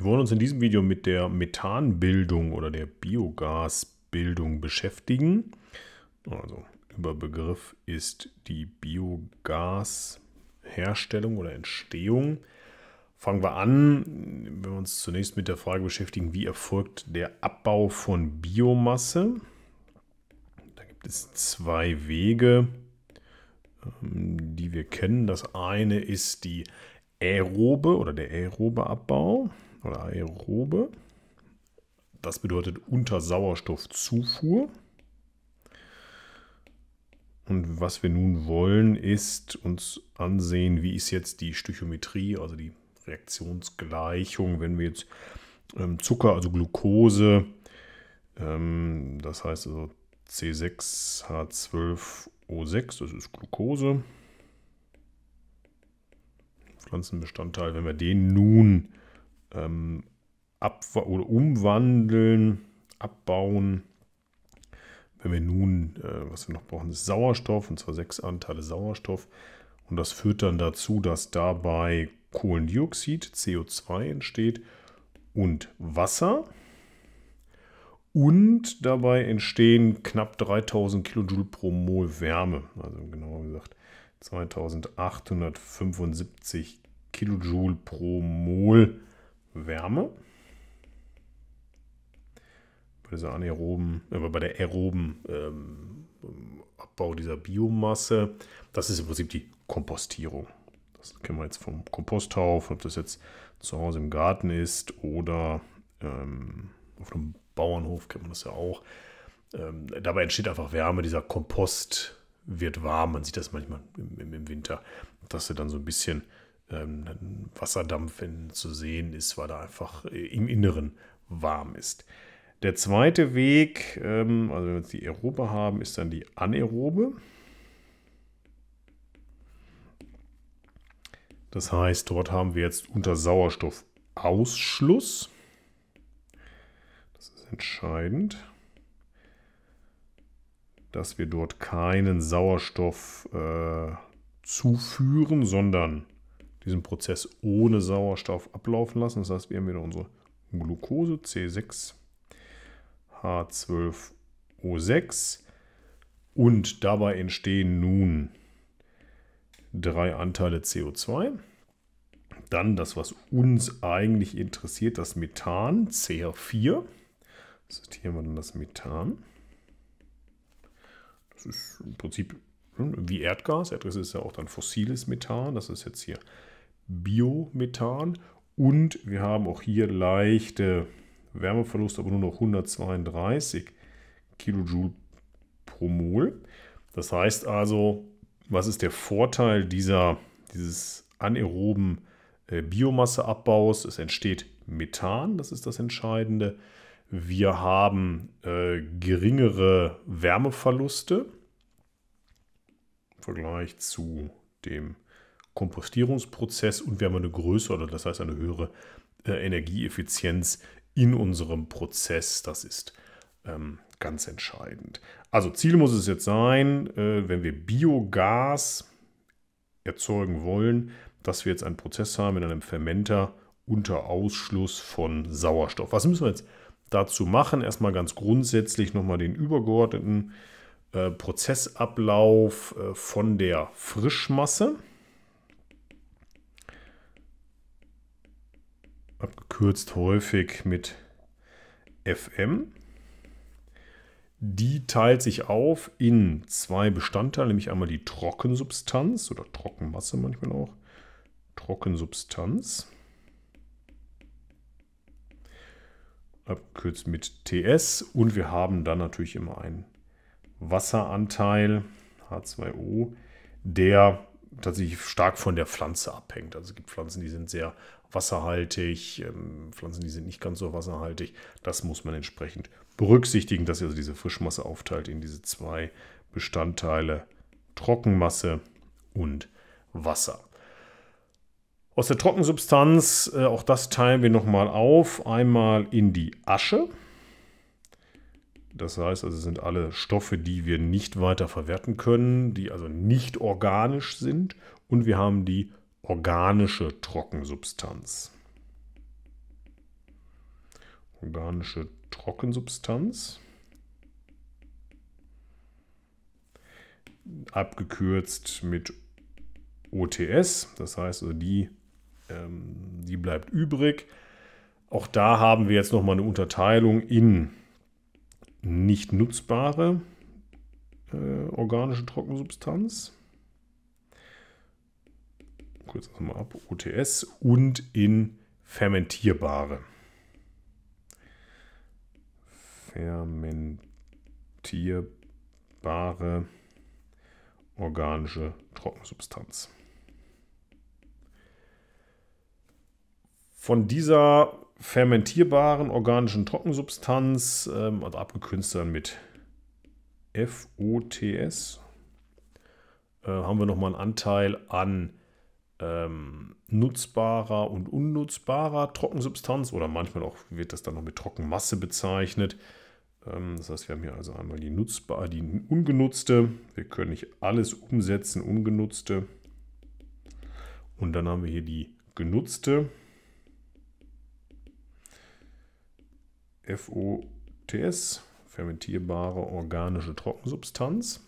Wir wollen uns in diesem Video mit der Methanbildung oder der Biogasbildung beschäftigen. Also Überbegriff ist die Biogasherstellung oder Entstehung. Fangen wir an, wenn wir uns zunächst mit der Frage beschäftigen, wie erfolgt der Abbau von Biomasse. Da gibt es zwei Wege, ähm, die wir kennen. Das eine ist die aerobe oder der aerobe Abbau oder aerobe. Das bedeutet unter Sauerstoffzufuhr. Und was wir nun wollen, ist uns ansehen, wie ist jetzt die Stöchiometrie, also die Reaktionsgleichung, wenn wir jetzt ähm, Zucker, also Glucose, ähm, das heißt also C6H12O6, das ist Glucose, Pflanzenbestandteil, wenn wir den nun ähm, ab oder umwandeln, abbauen. Wenn wir nun, äh, was wir noch brauchen, ist Sauerstoff, und zwar sechs Anteile Sauerstoff. Und das führt dann dazu, dass dabei Kohlendioxid, CO2 entsteht und Wasser. Und dabei entstehen knapp 3000 Kilojoule pro Mol Wärme. Also genauer gesagt 2875 Kilojoule pro Mol Wärme. Wärme. Bei dieser anaeroben, äh, bei der aeroben ähm, Abbau dieser Biomasse. Das ist im Prinzip die Kompostierung. Das kennen wir jetzt vom Komposthaufen, ob das jetzt zu Hause im Garten ist oder ähm, auf einem Bauernhof kennt man das ja auch. Ähm, dabei entsteht einfach Wärme. Dieser Kompost wird warm. Man sieht das manchmal im, im, im Winter, dass er dann so ein bisschen ähm, Wasserdampf in, zu sehen ist, weil er einfach äh, im Inneren warm ist. Der zweite Weg, ähm, also wenn wir jetzt die Aerobe haben, ist dann die Anaerobe. Das heißt, dort haben wir jetzt unter Sauerstoffausschluss. Das ist entscheidend, dass wir dort keinen Sauerstoff äh, zuführen, sondern diesen Prozess ohne Sauerstoff ablaufen lassen. Das heißt, wir haben wieder unsere Glucose C6H12O6 und dabei entstehen nun drei Anteile CO2. Dann das, was uns eigentlich interessiert, das Methan CH4. Sortieren wir dann das Methan. Das ist im Prinzip hm, wie Erdgas. Erdgas ist ja auch dann fossiles Methan. Das ist jetzt hier Biomethan und wir haben auch hier leichte Wärmeverluste, aber nur noch 132 Kilojoule pro Mol. Das heißt also, was ist der Vorteil dieser, dieses anaeroben äh, Biomasseabbaus? Es entsteht Methan, das ist das Entscheidende. Wir haben äh, geringere Wärmeverluste im Vergleich zu dem Kompostierungsprozess und wir haben eine größere oder das heißt eine höhere äh, Energieeffizienz in unserem Prozess. Das ist ähm, ganz entscheidend. Also Ziel muss es jetzt sein, äh, wenn wir Biogas erzeugen wollen, dass wir jetzt einen Prozess haben in einem Fermenter unter Ausschluss von Sauerstoff. Was müssen wir jetzt dazu machen? Erstmal ganz grundsätzlich nochmal den übergeordneten äh, Prozessablauf äh, von der Frischmasse abgekürzt häufig mit FM. Die teilt sich auf in zwei Bestandteile, nämlich einmal die Trockensubstanz oder Trockenmasse manchmal auch. Trockensubstanz. Abgekürzt mit TS. Und wir haben dann natürlich immer einen Wasseranteil, H2O, der tatsächlich stark von der Pflanze abhängt. Also es gibt Pflanzen, die sind sehr wasserhaltig, ähm, Pflanzen, die sind nicht ganz so wasserhaltig. Das muss man entsprechend berücksichtigen, dass ihr also diese Frischmasse aufteilt in diese zwei Bestandteile Trockenmasse und Wasser. Aus der Trockensubstanz, äh, auch das teilen wir nochmal auf, einmal in die Asche. Das heißt also, es sind alle Stoffe, die wir nicht weiter verwerten können, die also nicht organisch sind. Und wir haben die organische Trockensubstanz. Organische Trockensubstanz. Abgekürzt mit OTS, das heißt, also die, ähm, die bleibt übrig. Auch da haben wir jetzt nochmal eine Unterteilung in nicht nutzbare äh, organische Trockensubstanz kurz nochmal ab, OTS und in fermentierbare. Fermentierbare organische Trockensubstanz. Von dieser fermentierbaren organischen Trockensubstanz, ähm, also abgekürzt mit FOTS, äh, haben wir nochmal einen Anteil an ähm, nutzbarer und unnutzbarer Trockensubstanz oder manchmal auch wird das dann noch mit Trockenmasse bezeichnet. Ähm, das heißt, wir haben hier also einmal die nutzbare, die ungenutzte. Wir können nicht alles umsetzen, ungenutzte. Und dann haben wir hier die genutzte. FOTS, fermentierbare organische Trockensubstanz.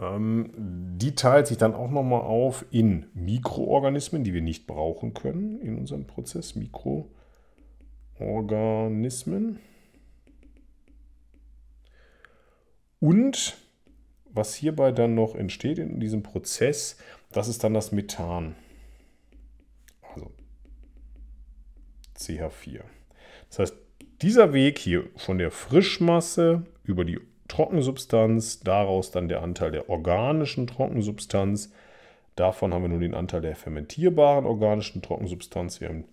Ähm, die teilt sich dann auch nochmal auf in Mikroorganismen, die wir nicht brauchen können in unserem Prozess. Mikroorganismen. Und was hierbei dann noch entsteht in diesem Prozess, das ist dann das Methan. Also CH4. Das heißt, dieser Weg hier von der Frischmasse über die Trockensubstanz, daraus dann der Anteil der organischen Trockensubstanz. Davon haben wir nun den Anteil der fermentierbaren organischen Trockensubstanz. Wir haben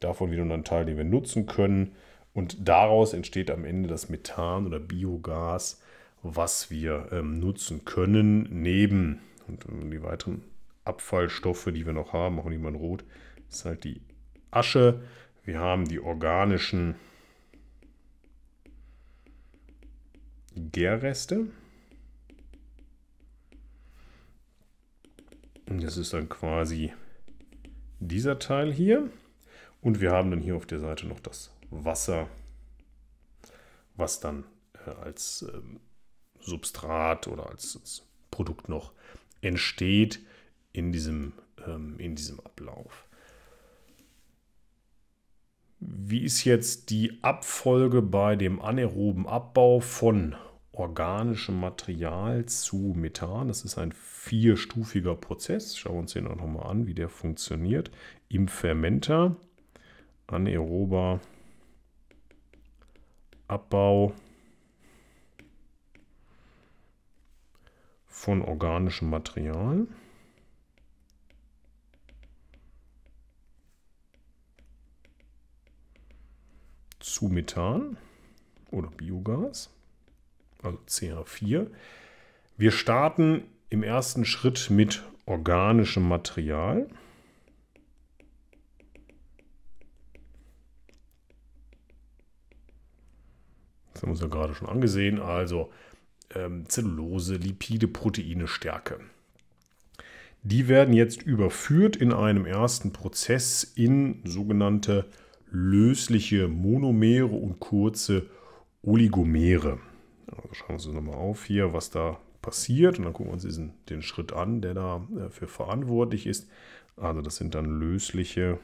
davon wieder einen Teil, den wir nutzen können. Und daraus entsteht am Ende das Methan oder Biogas, was wir ähm, nutzen können, neben und die weiteren Abfallstoffe, die wir noch haben, auch in rot, ist halt die Asche. Wir haben die organischen Gärreste. Und das ist dann quasi dieser Teil hier. Und wir haben dann hier auf der Seite noch das Wasser, was dann äh, als ähm, Substrat oder als, als Produkt noch entsteht in diesem, ähm, in diesem Ablauf. Wie ist jetzt die Abfolge bei dem anaeroben Abbau von organischem Material zu Methan. Das ist ein vierstufiger Prozess. Schauen wir uns den auch nochmal an, wie der funktioniert. Im Fermenter, anaerober Abbau von organischem Material. zu Methan oder Biogas also CH4. Wir starten im ersten Schritt mit organischem Material. Das haben wir uns ja gerade schon angesehen. Also ähm, Zellulose, Lipide, Proteine, Stärke. Die werden jetzt überführt in einem ersten Prozess in sogenannte lösliche Monomere und kurze Oligomere. Also schauen wir uns nochmal auf hier, was da passiert. Und dann gucken wir uns diesen, den Schritt an, der dafür äh, verantwortlich ist. Also das sind dann lösliche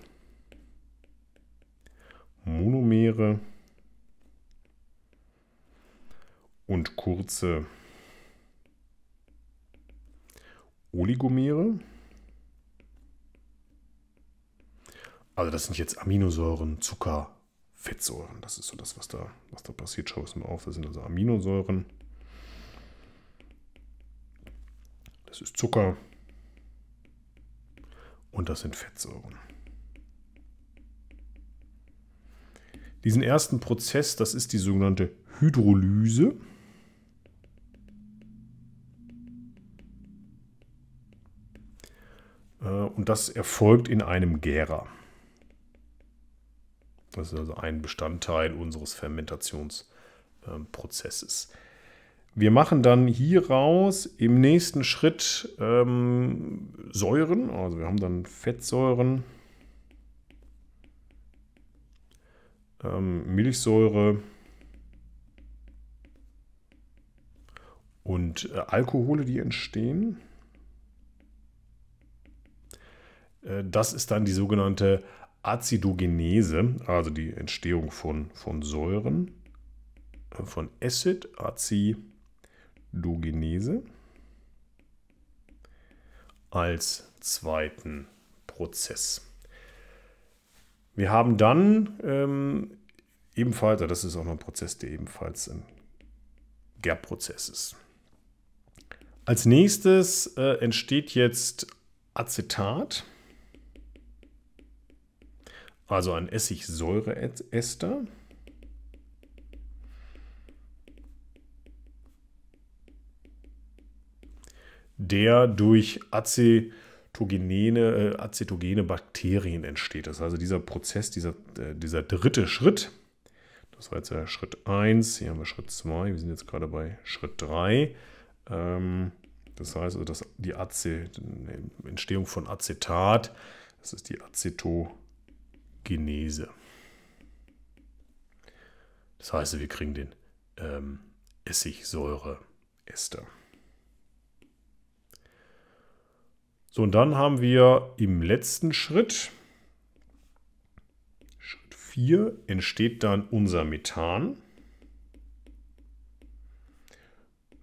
Monomere und kurze Oligomere. Also das sind jetzt Aminosäuren, Zucker, Fettsäuren. Das ist so das, was da, was da passiert. Schau es mal auf. Das sind also Aminosäuren. Das ist Zucker. Und das sind Fettsäuren. Diesen ersten Prozess, das ist die sogenannte Hydrolyse. Äh, und das erfolgt in einem Gärer. Das ist also ein Bestandteil unseres Fermentationsprozesses. Wir machen dann hieraus im nächsten Schritt ähm, Säuren, also wir haben dann Fettsäuren, ähm, Milchsäure und äh, Alkohole, die entstehen. Äh, das ist dann die sogenannte Acidogenese, also die Entstehung von, von Säuren, äh, von Acid, Acidogenese, als zweiten Prozess. Wir haben dann ähm, ebenfalls, das ist auch noch ein Prozess, der ebenfalls ein Gärprozess ist. Als nächstes äh, entsteht jetzt Acetat also ein Essigsäureester. der durch acetogene, äh, acetogene Bakterien entsteht. Das ist also dieser Prozess, dieser, äh, dieser dritte Schritt. Das war jetzt der Schritt 1, hier haben wir Schritt 2, wir sind jetzt gerade bei Schritt 3. Ähm, das heißt also, dass die Aze Entstehung von Acetat, das ist die Aceto Genese. Das heißt, wir kriegen den ähm, Essigsäureester. So, und dann haben wir im letzten Schritt, Schritt 4, entsteht dann unser Methan.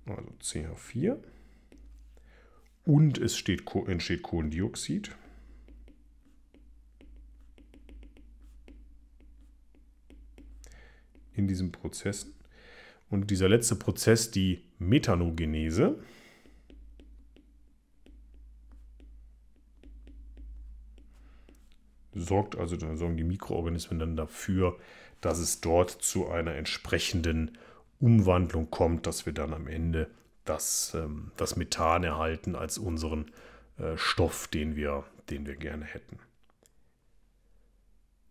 Also CH4. Und es steht, entsteht Kohlendioxid. in diesen Prozessen. Und dieser letzte Prozess, die Methanogenese, sorgt also dann sorgen die Mikroorganismen dann dafür, dass es dort zu einer entsprechenden Umwandlung kommt, dass wir dann am Ende das, ähm, das Methan erhalten als unseren äh, Stoff, den wir, den wir gerne hätten.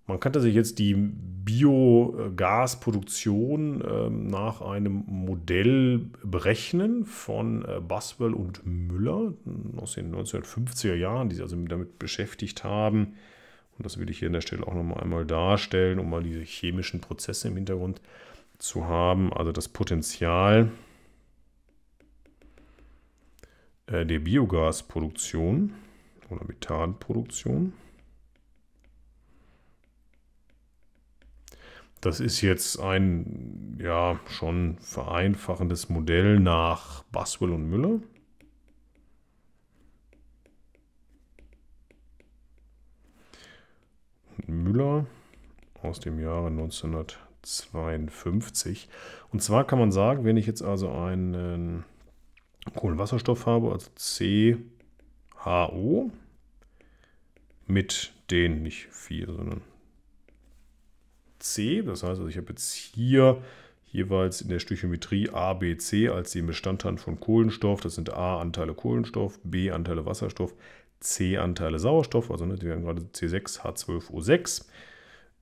Man kannte sich jetzt die Biogasproduktion ähm, nach einem Modell berechnen von äh, Baswell und Müller hm, aus den 1950er Jahren, die sich also damit beschäftigt haben. Und das will ich hier an der Stelle auch nochmal einmal darstellen, um mal diese chemischen Prozesse im Hintergrund zu haben. Also das Potenzial äh, der Biogasproduktion oder Methanproduktion. Das ist jetzt ein ja schon vereinfachendes Modell nach Baswell und Müller. Müller aus dem Jahre 1952. Und zwar kann man sagen, wenn ich jetzt also einen Kohlenwasserstoff habe, also CHO, mit den, nicht vier, sondern C. Das heißt, also ich habe jetzt hier jeweils in der Stöchiometrie A, B, C als den Bestandteil von Kohlenstoff. Das sind A Anteile Kohlenstoff, B Anteile Wasserstoff, C Anteile Sauerstoff. Also ne, wir haben gerade C6, H12O6.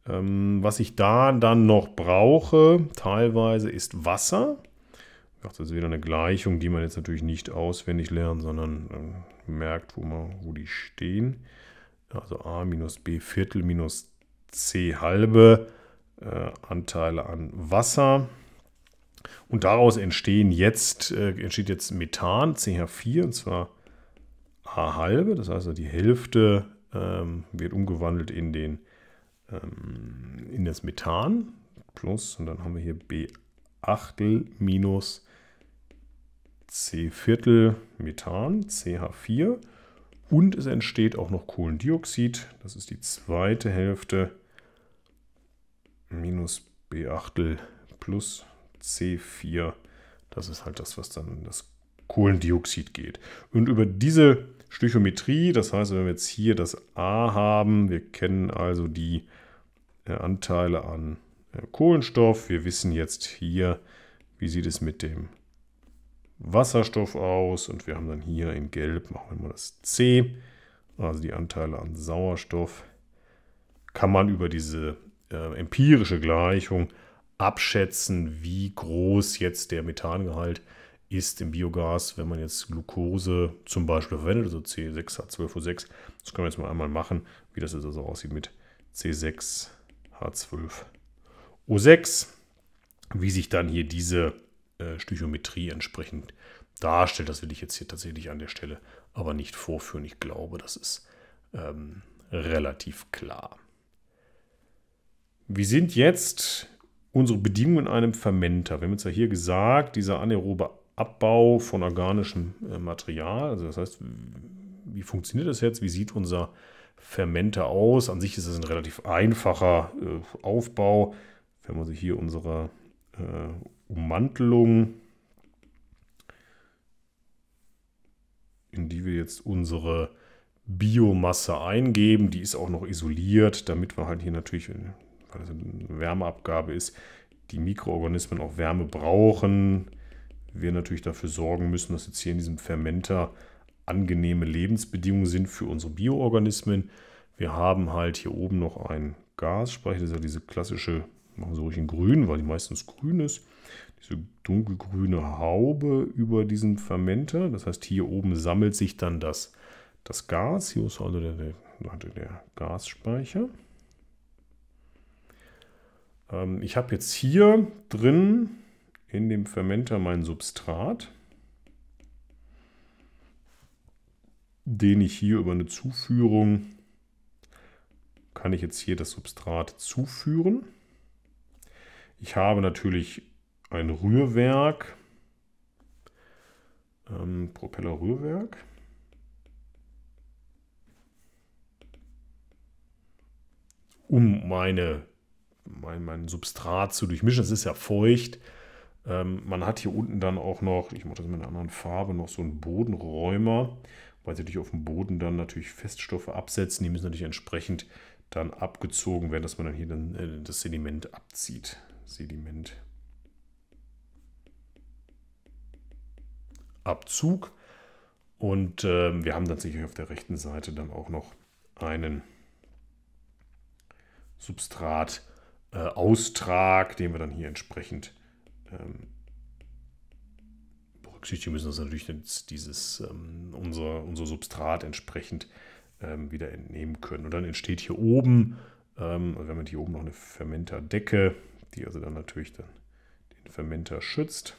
Ähm, was ich da dann noch brauche, teilweise, ist Wasser. Das ist wieder eine Gleichung, die man jetzt natürlich nicht auswendig lernt, sondern ähm, merkt, wo, man, wo die stehen. Also a minus b Viertel minus c halbe äh, Anteile an Wasser. Und daraus entstehen jetzt, äh, entsteht jetzt Methan, CH4, und zwar A halbe, das heißt die Hälfte ähm, wird umgewandelt in, den, ähm, in das Methan plus, und dann haben wir hier B Achtel minus C Viertel Methan, CH4. Und es entsteht auch noch Kohlendioxid, das ist die zweite Hälfte minus B 8 plus C4. Das ist halt das, was dann in das Kohlendioxid geht. Und über diese Stichometrie, das heißt, wenn wir jetzt hier das A haben, wir kennen also die äh, Anteile an äh, Kohlenstoff. Wir wissen jetzt hier, wie sieht es mit dem Wasserstoff aus. Und wir haben dann hier in Gelb, machen wir mal das C, also die Anteile an Sauerstoff, kann man über diese äh, empirische Gleichung abschätzen, wie groß jetzt der Methangehalt ist im Biogas, wenn man jetzt Glucose zum Beispiel verwendet, also C6H12O6. Das können wir jetzt mal einmal machen, wie das jetzt also aussieht mit C6H12O6, wie sich dann hier diese äh, Stöchiometrie entsprechend darstellt. Das will ich jetzt hier tatsächlich an der Stelle aber nicht vorführen. Ich glaube, das ist ähm, relativ klar. Wir sind jetzt unsere Bedingungen in einem Fermenter. Wir haben jetzt ja hier gesagt, dieser anaerobe Abbau von organischem äh, Material. Also das heißt, wie funktioniert das jetzt? Wie sieht unser Fermenter aus? An sich ist es ein relativ einfacher äh, Aufbau. Wir haben also hier unsere äh, Ummantelung, in die wir jetzt unsere Biomasse eingeben. Die ist auch noch isoliert, damit wir halt hier natürlich weil Wärmeabgabe ist, die Mikroorganismen auch Wärme brauchen. Wir natürlich dafür sorgen müssen, dass jetzt hier in diesem Fermenter angenehme Lebensbedingungen sind für unsere Bioorganismen. Wir haben halt hier oben noch einen Gasspeicher, das ist ja diese klassische, machen wir so ruhig in grün, weil die meistens grün ist, diese dunkelgrüne Haube über diesem Fermenter. Das heißt, hier oben sammelt sich dann das, das Gas. Hier ist also der, der, der Gasspeicher. Ähm, ich habe jetzt hier drin in dem Fermenter mein Substrat, den ich hier über eine Zuführung, kann ich jetzt hier das Substrat zuführen. Ich habe natürlich ein Rührwerk, ähm, Propellerrührwerk. um meine mein, mein Substrat zu durchmischen. Es ist ja feucht. Ähm, man hat hier unten dann auch noch, ich mache das mit einer anderen Farbe, noch so einen Bodenräumer, weil sie natürlich auf dem Boden dann natürlich Feststoffe absetzen. Die müssen natürlich entsprechend dann abgezogen werden, dass man dann hier dann, äh, das Sediment abzieht. Sediment. Abzug. Und äh, wir haben dann sicherlich auf der rechten Seite dann auch noch einen Substrat äh, Austrag, den wir dann hier entsprechend ähm, berücksichtigen müssen, dass natürlich jetzt dieses, ähm, unser, unser Substrat entsprechend ähm, wieder entnehmen können. Und dann entsteht hier oben, ähm, also wir haben hier oben noch eine Fermenterdecke, die also dann natürlich dann den Fermenter schützt.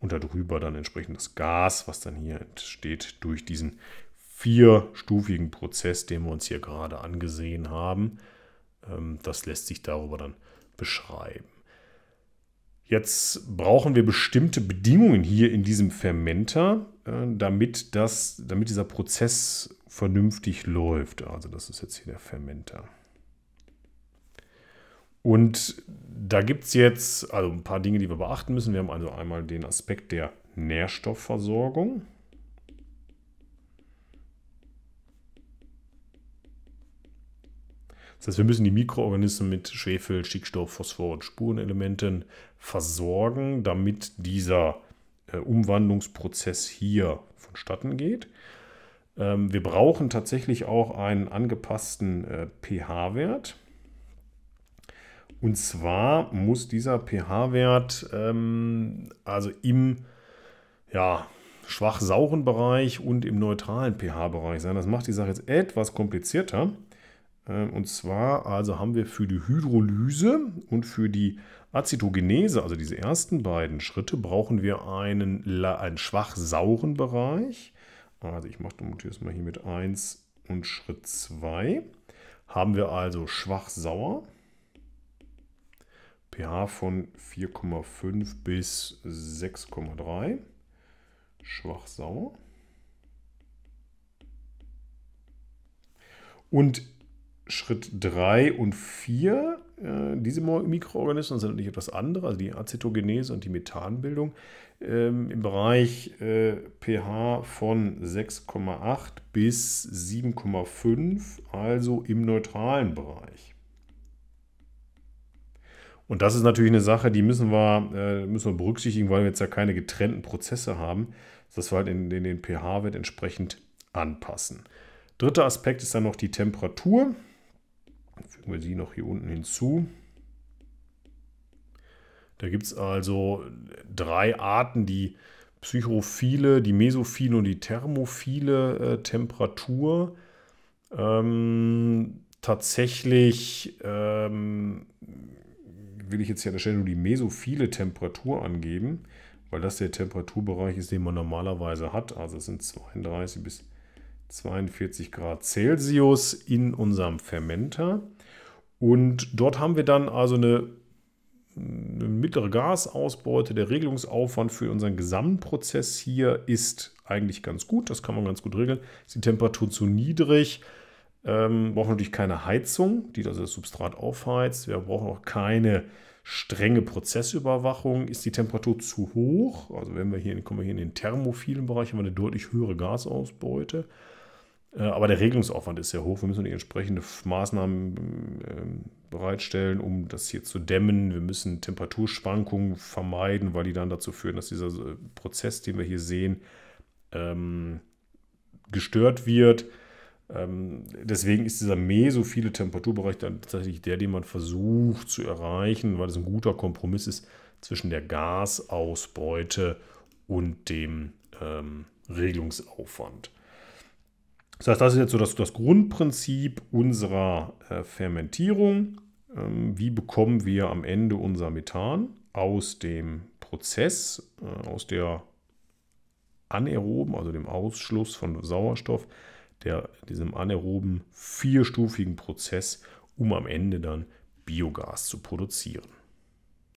Und darüber dann entsprechend das Gas, was dann hier entsteht durch diesen vierstufigen Prozess, den wir uns hier gerade angesehen haben. Ähm, das lässt sich darüber dann beschreiben. Jetzt brauchen wir bestimmte Bedingungen hier in diesem Fermenter, äh, damit, das, damit dieser Prozess vernünftig läuft. Also das ist jetzt hier der Fermenter. Und da gibt es jetzt also ein paar Dinge, die wir beachten müssen. Wir haben also einmal den Aspekt der Nährstoffversorgung. Das heißt, wir müssen die Mikroorganismen mit Schwefel, Stickstoff, Phosphor und Spurenelementen versorgen, damit dieser äh, Umwandlungsprozess hier vonstatten geht. Ähm, wir brauchen tatsächlich auch einen angepassten äh, pH-Wert. Und zwar muss dieser pH-Wert ähm, also im ja, schwach sauren Bereich und im neutralen pH-Bereich sein. Das macht die Sache jetzt etwas komplizierter. Ähm, und zwar also haben wir für die Hydrolyse und für die Acetogenese, also diese ersten beiden Schritte, brauchen wir einen, einen schwach sauren Bereich. Also ich mache das mal hier mit 1 und Schritt 2. Haben wir also schwach sauer, pH von 4,5 bis 6,3, schwach sauer. Und Schritt 3 und 4, äh, diese Mikroorganismen sind natürlich etwas andere, also die Acetogenese und die Methanbildung, ähm, im Bereich äh, pH von 6,8 bis 7,5, also im neutralen Bereich. Und das ist natürlich eine Sache, die müssen wir, äh, müssen wir berücksichtigen, weil wir jetzt ja keine getrennten Prozesse haben, dass wir halt in, in den pH-Wert entsprechend anpassen. Dritter Aspekt ist dann noch die Temperatur. Fügen wir sie noch hier unten hinzu. Da gibt es also drei Arten, die psychophile, die mesophile und die thermophile äh, Temperatur ähm, tatsächlich ähm, will ich jetzt hier an der Stelle nur die mesophile Temperatur angeben, weil das der Temperaturbereich ist, den man normalerweise hat. Also es sind 32 bis 42 Grad Celsius in unserem Fermenter. Und dort haben wir dann also eine, eine mittlere Gasausbeute. Der Regelungsaufwand für unseren Gesamtprozess hier ist eigentlich ganz gut. Das kann man ganz gut regeln. Ist die Temperatur zu niedrig? Ähm, brauchen natürlich keine Heizung, die das Substrat aufheizt. Wir brauchen auch keine strenge Prozessüberwachung. Ist die Temperatur zu hoch? Also wenn wir hier, kommen wir hier in den thermophilen Bereich, haben wir eine deutlich höhere Gasausbeute. Äh, aber der Regelungsaufwand ist sehr hoch. Wir müssen entsprechende Maßnahmen ähm, bereitstellen, um das hier zu dämmen. Wir müssen Temperaturschwankungen vermeiden, weil die dann dazu führen, dass dieser äh, Prozess, den wir hier sehen, ähm, gestört wird. Ähm, deswegen ist dieser mesophile Temperaturbereich dann tatsächlich der, den man versucht zu erreichen, weil es ein guter Kompromiss ist zwischen der Gasausbeute und dem Regelungsaufwand. Das heißt, das ist jetzt so das, das Grundprinzip unserer äh, Fermentierung. Ähm, wie bekommen wir am Ende unser Methan aus dem Prozess, äh, aus der anaeroben, also dem Ausschluss von Sauerstoff, der, diesem anaeroben vierstufigen Prozess, um am Ende dann Biogas zu produzieren.